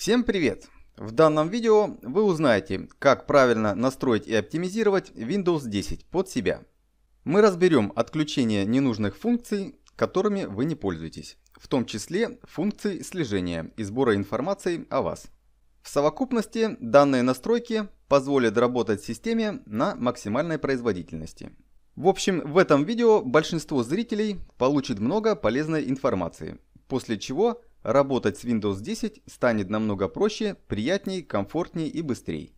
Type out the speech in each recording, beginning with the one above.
Всем привет! В данном видео вы узнаете, как правильно настроить и оптимизировать Windows 10 под себя. Мы разберем отключение ненужных функций, которыми вы не пользуетесь, в том числе функций слежения и сбора информации о вас. В совокупности данные настройки позволят работать системе на максимальной производительности. В общем, в этом видео большинство зрителей получит много полезной информации, после чего Работать с Windows 10 станет намного проще, приятней, комфортней и быстрей.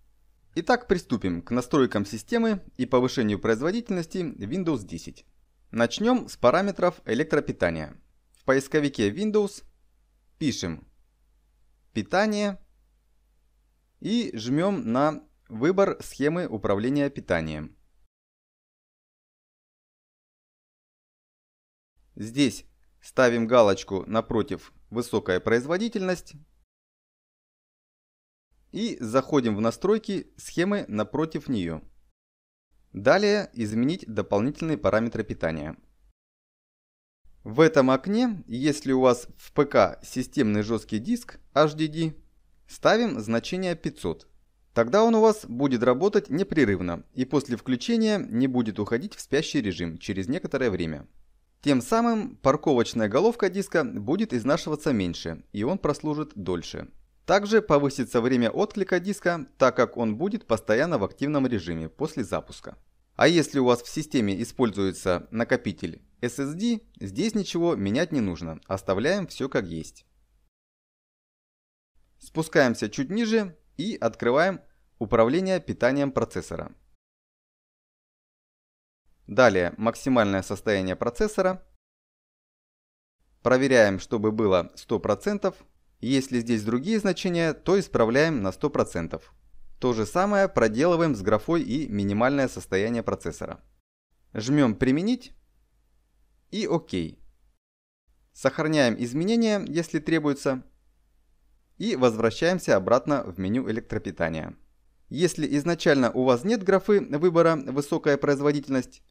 Итак, приступим к настройкам системы и повышению производительности Windows 10. Начнем с параметров электропитания. В поисковике Windows пишем «Питание» и жмем на «Выбор схемы управления питанием». Здесь ставим галочку напротив высокая производительность. И заходим в настройки схемы напротив нее. Далее изменить дополнительные параметры питания. В этом окне, если у вас в ПК системный жесткий диск HDD, ставим значение 500. Тогда он у вас будет работать непрерывно и после включения не будет уходить в спящий режим через некоторое время. Тем самым парковочная головка диска будет изнашиваться меньше, и он прослужит дольше. Также повысится время отклика диска, так как он будет постоянно в активном режиме после запуска. А если у вас в системе используется накопитель SSD, здесь ничего менять не нужно, оставляем все как есть. Спускаемся чуть ниже и открываем управление питанием процессора. Далее максимальное состояние процессора. Проверяем, чтобы было 100%. Если здесь другие значения, то исправляем на 100%. То же самое проделываем с графой и минимальное состояние процессора. Жмем «Применить» и «Ок». Сохраняем изменения, если требуется, и возвращаемся обратно в меню электропитания. Если изначально у вас нет графы выбора «Высокая производительность»,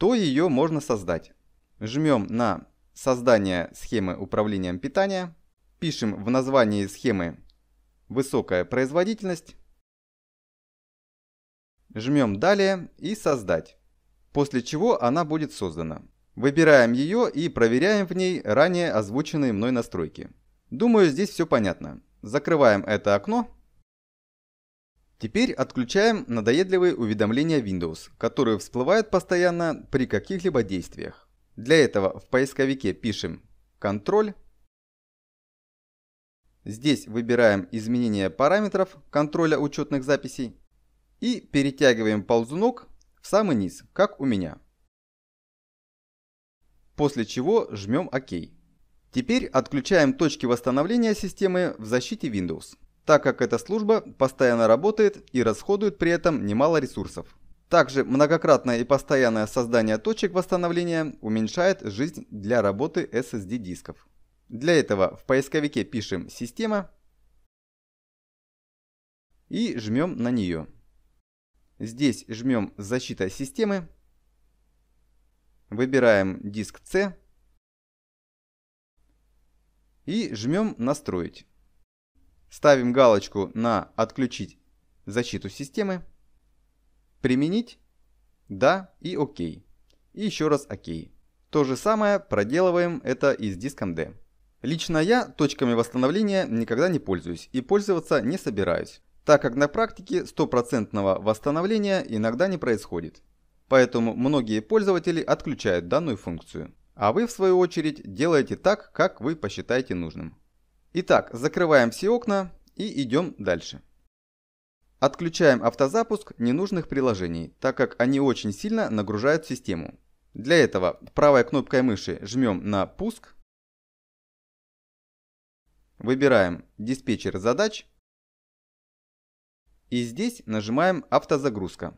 то ее можно создать. Жмем на «Создание схемы управления питания», пишем в названии схемы «Высокая производительность», жмем «Далее» и «Создать», после чего она будет создана. Выбираем ее и проверяем в ней ранее озвученные мной настройки. Думаю, здесь все понятно. Закрываем это окно Теперь отключаем надоедливые уведомления Windows, которые всплывают постоянно при каких-либо действиях. Для этого в поисковике пишем «Контроль». Здесь выбираем изменение параметров контроля учетных записей и перетягиваем ползунок в самый низ, как у меня. После чего жмем «Ок». Теперь отключаем точки восстановления системы в защите Windows так как эта служба постоянно работает и расходует при этом немало ресурсов. Также многократное и постоянное создание точек восстановления уменьшает жизнь для работы SSD дисков. Для этого в поисковике пишем «Система» и жмем на нее. Здесь жмем «Защита системы», выбираем диск C и жмем «Настроить». Ставим галочку на «Отключить защиту системы», «Применить», «Да» и «Ок». И еще раз «Ок». То же самое проделываем это и с диском D. Лично я точками восстановления никогда не пользуюсь и пользоваться не собираюсь, так как на практике стопроцентного восстановления иногда не происходит. Поэтому многие пользователи отключают данную функцию. А вы в свою очередь делаете так, как вы посчитаете нужным. Итак, закрываем все окна и идем дальше. Отключаем автозапуск ненужных приложений, так как они очень сильно нагружают систему. Для этого правой кнопкой мыши жмем на «Пуск», выбираем «Диспетчер задач» и здесь нажимаем «Автозагрузка».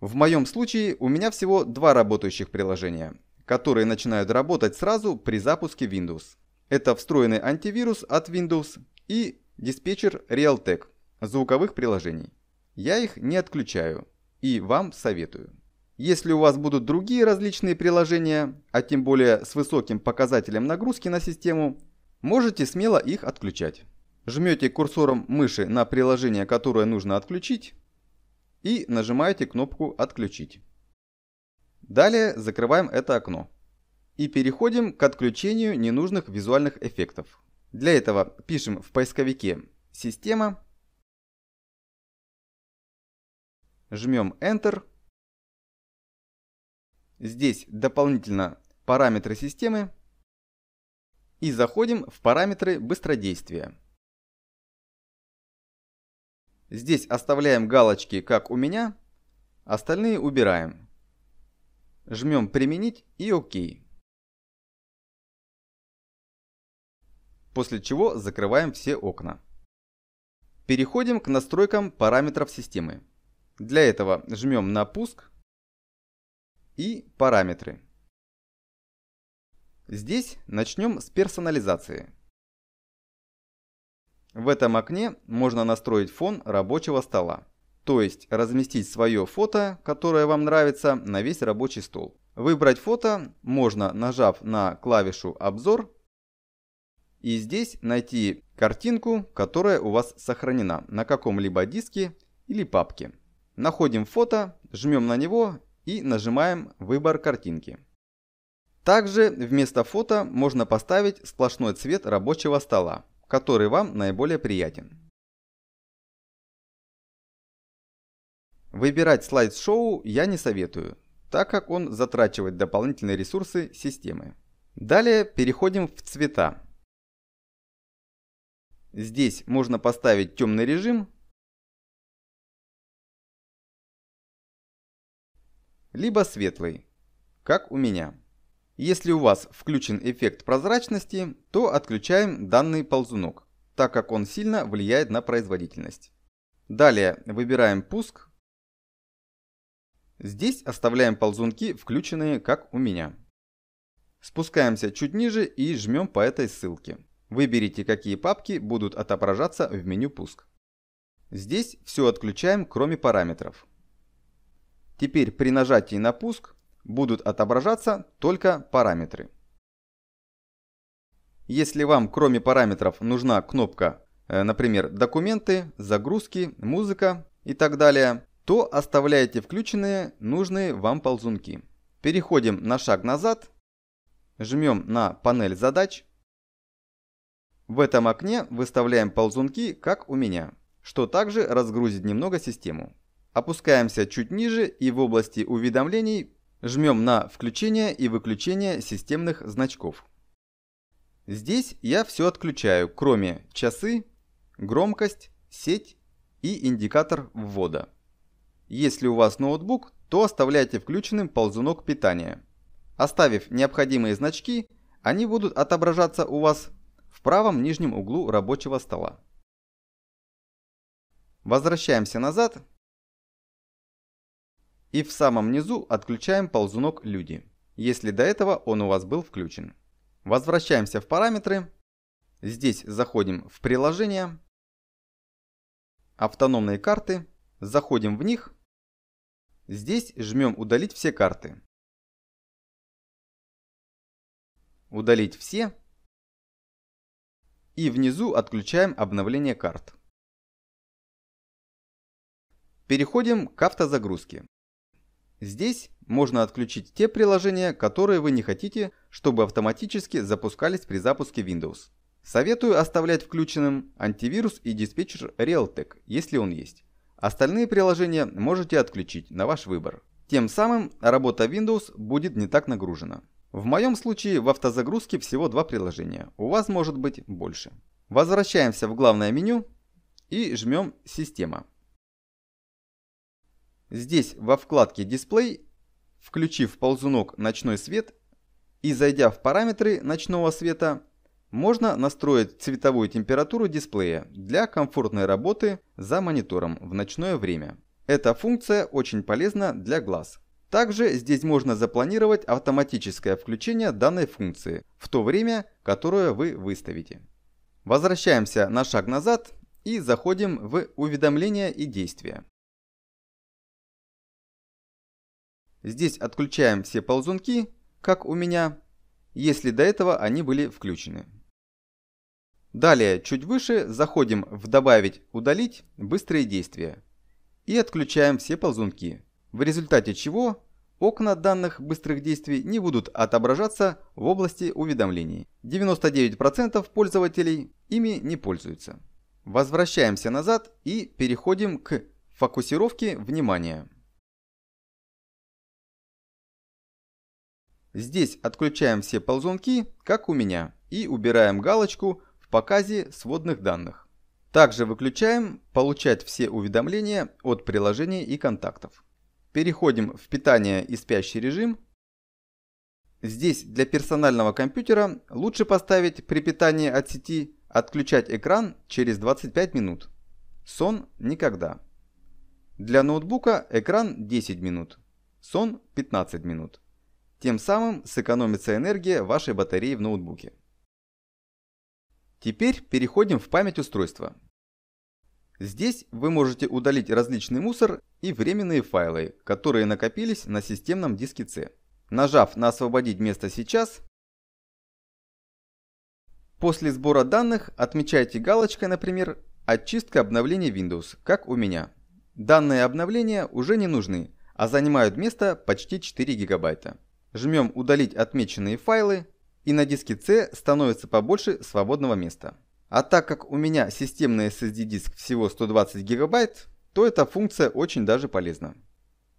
В моем случае у меня всего два работающих приложения которые начинают работать сразу при запуске Windows. Это встроенный антивирус от Windows и диспетчер Realtek звуковых приложений. Я их не отключаю и вам советую. Если у вас будут другие различные приложения, а тем более с высоким показателем нагрузки на систему, можете смело их отключать. Жмете курсором мыши на приложение, которое нужно отключить и нажимаете кнопку «Отключить». Далее закрываем это окно. И переходим к отключению ненужных визуальных эффектов. Для этого пишем в поисковике «Система», жмем Enter. Здесь дополнительно параметры системы и заходим в параметры быстродействия. Здесь оставляем галочки «Как у меня», остальные убираем. Жмем «Применить» и «Ок». После чего закрываем все окна. Переходим к настройкам параметров системы. Для этого жмем на «Пуск» и «Параметры». Здесь начнем с персонализации. В этом окне можно настроить фон рабочего стола то есть разместить свое фото, которое вам нравится, на весь рабочий стол. Выбрать фото можно, нажав на клавишу «Обзор» и здесь найти картинку, которая у вас сохранена на каком-либо диске или папке. Находим фото, жмем на него и нажимаем «Выбор картинки». Также вместо фото можно поставить сплошной цвет рабочего стола, который вам наиболее приятен. Выбирать слайд-шоу я не советую, так как он затрачивает дополнительные ресурсы системы. Далее переходим в цвета. Здесь можно поставить темный режим, либо светлый, как у меня. Если у вас включен эффект прозрачности, то отключаем данный ползунок, так как он сильно влияет на производительность. Далее выбираем пуск Здесь оставляем ползунки, включенные, как у меня. Спускаемся чуть ниже и жмем по этой ссылке. Выберите, какие папки будут отображаться в меню «Пуск». Здесь все отключаем, кроме параметров. Теперь при нажатии на «Пуск» будут отображаться только параметры. Если вам кроме параметров нужна кнопка, э, например, «Документы», «Загрузки», «Музыка» и так далее, то оставляете включенные нужные вам ползунки. Переходим на шаг назад, жмем на панель задач. В этом окне выставляем ползунки, как у меня, что также разгрузит немного систему. Опускаемся чуть ниже и в области уведомлений жмем на включение и выключение системных значков. Здесь я все отключаю, кроме часы, громкость, сеть и индикатор ввода. Если у вас ноутбук, то оставляйте включенным ползунок питания. Оставив необходимые значки, они будут отображаться у вас в правом нижнем углу рабочего стола. Возвращаемся назад и в самом низу отключаем ползунок «Люди», если до этого он у вас был включен. Возвращаемся в параметры. Здесь заходим в приложение, автономные карты, заходим в них Здесь жмем «Удалить все карты». Удалить все. И внизу отключаем обновление карт. Переходим к автозагрузке. Здесь можно отключить те приложения, которые вы не хотите, чтобы автоматически запускались при запуске Windows. Советую оставлять включенным антивирус и диспетчер Realtek, если он есть. Остальные приложения можете отключить на ваш выбор. Тем самым работа Windows будет не так нагружена. В моем случае в автозагрузке всего два приложения, у вас может быть больше. Возвращаемся в главное меню и жмем «Система». Здесь во вкладке «Дисплей», включив ползунок «Ночной свет» и зайдя в параметры ночного света, можно настроить цветовую температуру дисплея для комфортной работы за монитором в ночное время. Эта функция очень полезна для глаз. Также здесь можно запланировать автоматическое включение данной функции в то время, которое вы выставите. Возвращаемся на шаг назад и заходим в уведомления и действия. Здесь отключаем все ползунки, как у меня, если до этого они были включены. Далее, чуть выше, заходим в «Добавить», «Удалить», «Быстрые действия» и отключаем все ползунки, в результате чего окна данных быстрых действий не будут отображаться в области уведомлений. 99% пользователей ими не пользуются. Возвращаемся назад и переходим к фокусировке внимания. Здесь отключаем все ползунки, как у меня, и убираем галочку показе сводных данных. Также выключаем «Получать все уведомления от приложений и контактов». Переходим в «Питание и спящий режим». Здесь для персонального компьютера лучше поставить при питании от сети «Отключать экран через 25 минут». Сон – никогда. Для ноутбука экран 10 минут, сон 15 минут. Тем самым сэкономится энергия вашей батареи в ноутбуке. Теперь переходим в память устройства. Здесь вы можете удалить различный мусор и временные файлы, которые накопились на системном диске C. Нажав на «Освободить место сейчас», после сбора данных отмечайте галочкой, например, «Очистка обновления Windows», как у меня. Данные обновления уже не нужны, а занимают место почти 4 гигабайта. Жмем «Удалить отмеченные файлы», и на диске C становится побольше свободного места. А так как у меня системный SSD-диск всего 120 гигабайт, то эта функция очень даже полезна.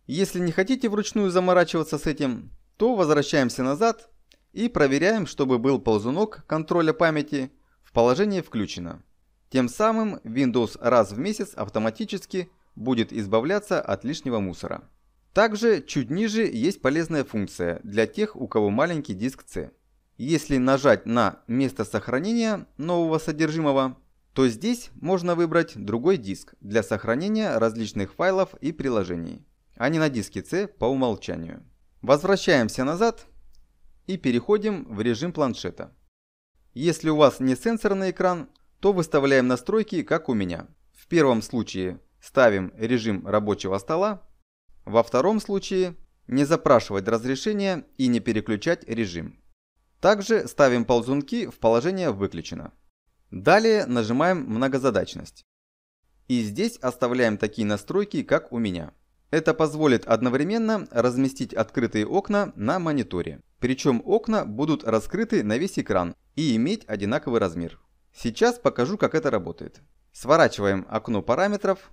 Если не хотите вручную заморачиваться с этим, то возвращаемся назад и проверяем, чтобы был ползунок контроля памяти в положении «Включено». Тем самым Windows раз в месяц автоматически будет избавляться от лишнего мусора. Также чуть ниже есть полезная функция для тех, у кого маленький диск C. Если нажать на место сохранения нового содержимого, то здесь можно выбрать другой диск для сохранения различных файлов и приложений, а не на диске C по умолчанию. Возвращаемся назад и переходим в режим планшета. Если у вас не сенсорный экран, то выставляем настройки, как у меня. В первом случае ставим режим рабочего стола, во втором случае не запрашивать разрешение и не переключать режим. Также ставим ползунки в положение «Выключено». Далее нажимаем «Многозадачность». И здесь оставляем такие настройки, как у меня. Это позволит одновременно разместить открытые окна на мониторе. Причем окна будут раскрыты на весь экран и иметь одинаковый размер. Сейчас покажу, как это работает. Сворачиваем окно параметров,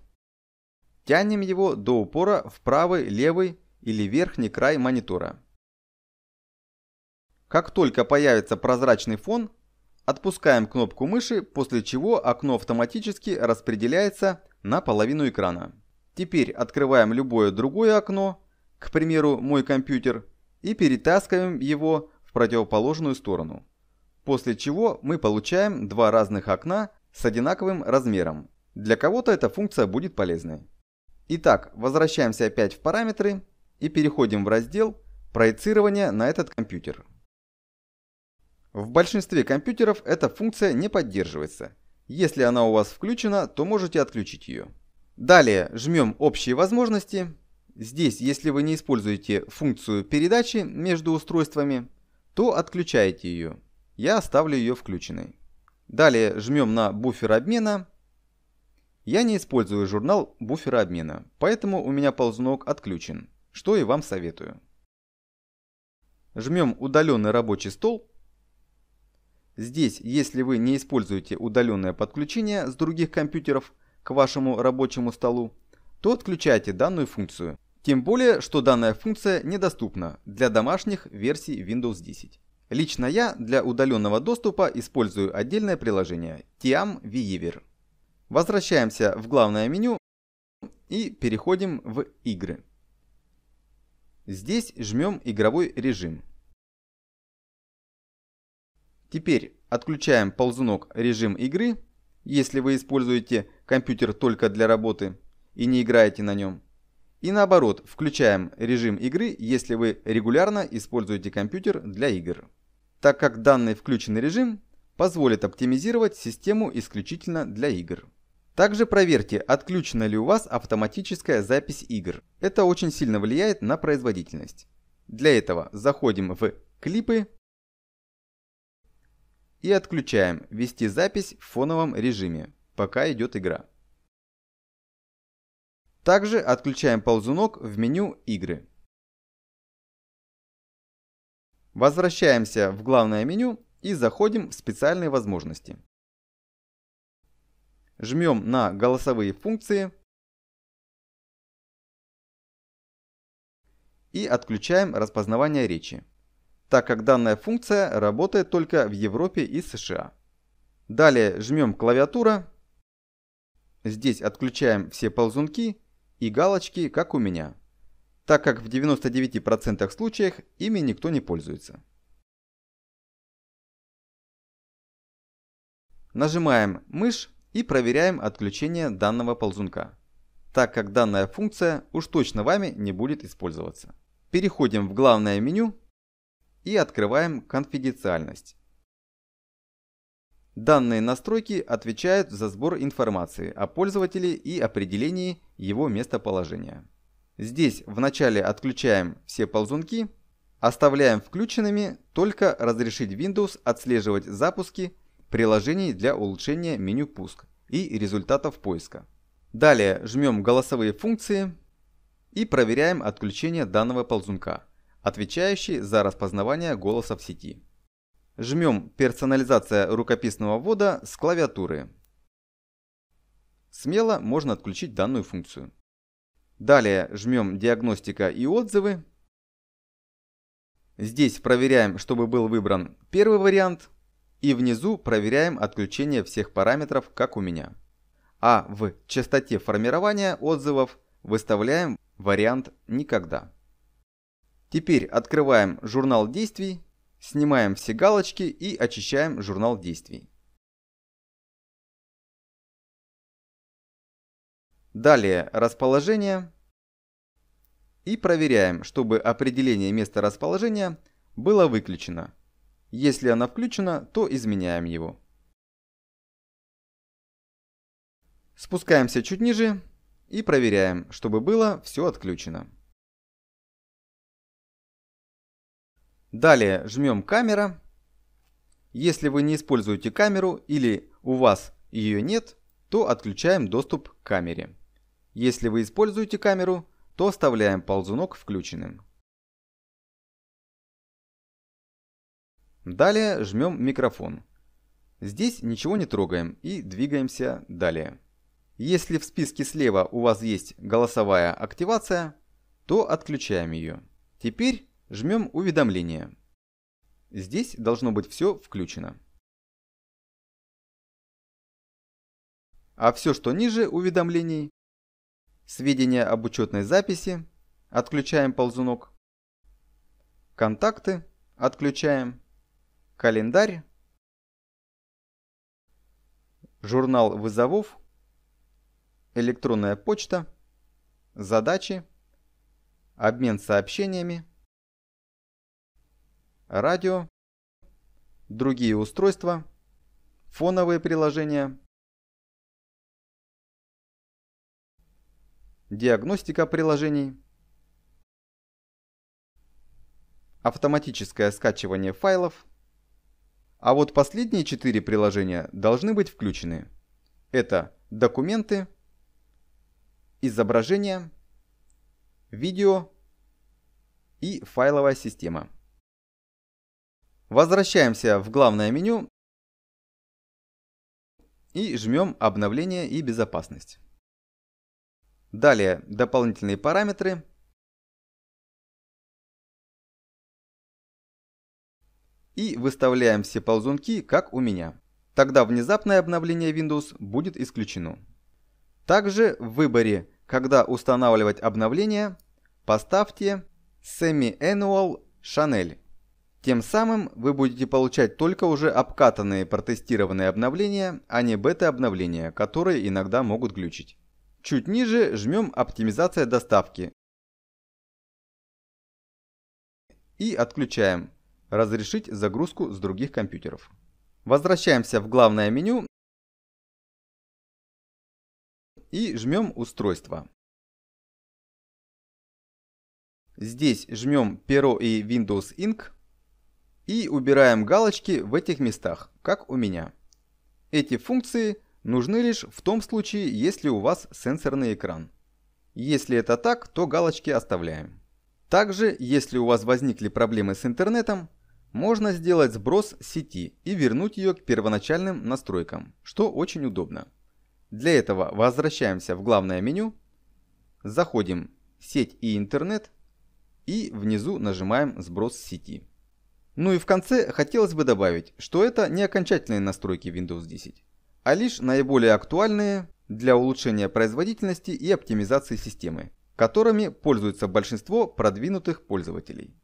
тянем его до упора в правый, левый или верхний край монитора. Как только появится прозрачный фон, отпускаем кнопку мыши, после чего окно автоматически распределяется на половину экрана. Теперь открываем любое другое окно, к примеру, мой компьютер, и перетаскиваем его в противоположную сторону. После чего мы получаем два разных окна с одинаковым размером. Для кого-то эта функция будет полезной. Итак, возвращаемся опять в параметры и переходим в раздел «Проецирование на этот компьютер». В большинстве компьютеров эта функция не поддерживается. Если она у вас включена, то можете отключить ее. Далее жмем «Общие возможности». Здесь, если вы не используете функцию передачи между устройствами, то отключаете ее. Я оставлю ее включенной. Далее жмем на буфер обмена. Я не использую журнал буфера обмена, поэтому у меня ползунок отключен, что и вам советую. Жмем удаленный рабочий стол Здесь, если вы не используете удаленное подключение с других компьютеров к вашему рабочему столу, то отключайте данную функцию. Тем более, что данная функция недоступна для домашних версий Windows 10. Лично я для удаленного доступа использую отдельное приложение Tiam Viewer. Возвращаемся в главное меню и переходим в игры. Здесь жмем игровой режим. Теперь отключаем ползунок режим игры, если вы используете компьютер только для работы и не играете на нем. И наоборот, включаем режим игры, если вы регулярно используете компьютер для игр. Так как данный включенный режим позволит оптимизировать систему исключительно для игр. Также проверьте, отключена ли у вас автоматическая запись игр. Это очень сильно влияет на производительность. Для этого заходим в «Клипы», и отключаем «Вести запись в фоновом режиме», пока идет игра. Также отключаем ползунок в меню «Игры». Возвращаемся в главное меню и заходим в специальные возможности. Жмем на голосовые функции и отключаем распознавание речи так как данная функция работает только в Европе и США. Далее жмем клавиатура, здесь отключаем все ползунки и галочки, как у меня, так как в 99% случаях ими никто не пользуется. Нажимаем мышь и проверяем отключение данного ползунка, так как данная функция уж точно вами не будет использоваться. Переходим в главное меню и открываем «Конфиденциальность». Данные настройки отвечают за сбор информации о пользователе и определении его местоположения. Здесь вначале отключаем все ползунки, оставляем включенными только разрешить Windows отслеживать запуски приложений для улучшения меню «Пуск» и результатов поиска. Далее жмем «Голосовые функции» и проверяем отключение данного ползунка отвечающий за распознавание голоса в сети. Жмем «Персонализация рукописного ввода с клавиатуры». Смело можно отключить данную функцию. Далее жмем «Диагностика и отзывы». Здесь проверяем, чтобы был выбран первый вариант. И внизу проверяем отключение всех параметров, как у меня. А в частоте формирования отзывов выставляем вариант «Никогда». Теперь открываем журнал действий, снимаем все галочки и очищаем журнал действий. Далее расположение. И проверяем, чтобы определение места расположения было выключено. Если оно включено, то изменяем его. Спускаемся чуть ниже и проверяем, чтобы было все отключено. Далее жмем «Камера». Если вы не используете камеру или у вас ее нет, то отключаем доступ к камере. Если вы используете камеру, то оставляем ползунок включенным. Далее жмем «Микрофон». Здесь ничего не трогаем и двигаемся далее. Если в списке слева у вас есть голосовая активация, то отключаем ее. Теперь Жмем «Уведомления». Здесь должно быть все включено. А все, что ниже уведомлений, сведения об учетной записи, отключаем ползунок, контакты, отключаем, календарь, журнал вызовов, электронная почта, задачи, обмен сообщениями, радио, другие устройства, фоновые приложения, диагностика приложений, автоматическое скачивание файлов. А вот последние четыре приложения должны быть включены. Это документы, изображения, видео и файловая система. Возвращаемся в главное меню и жмем обновление и безопасность. Далее дополнительные параметры. И выставляем все ползунки, как у меня. Тогда внезапное обновление Windows будет исключено. Также в выборе «Когда устанавливать обновление» поставьте «Semi-Annual Chanel». Тем самым вы будете получать только уже обкатанные протестированные обновления, а не бета-обновления, которые иногда могут глючить. Чуть ниже жмем «Оптимизация доставки» и отключаем «Разрешить загрузку с других компьютеров». Возвращаемся в главное меню и жмем «Устройство». Здесь жмем перо и Windows Inc и убираем галочки в этих местах, как у меня. Эти функции нужны лишь в том случае, если у вас сенсорный экран. Если это так, то галочки оставляем. Также, если у вас возникли проблемы с интернетом, можно сделать сброс сети и вернуть ее к первоначальным настройкам, что очень удобно. Для этого возвращаемся в главное меню, заходим «Сеть и интернет» и внизу нажимаем «Сброс сети». Ну и в конце хотелось бы добавить, что это не окончательные настройки Windows 10, а лишь наиболее актуальные для улучшения производительности и оптимизации системы, которыми пользуется большинство продвинутых пользователей.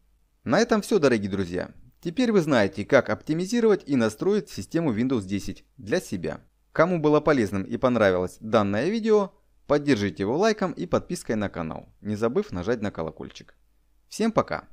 На этом все, дорогие друзья. Теперь вы знаете, как оптимизировать и настроить систему Windows 10 для себя. Кому было полезным и понравилось данное видео, поддержите его лайком и подпиской на канал, не забыв нажать на колокольчик. Всем пока!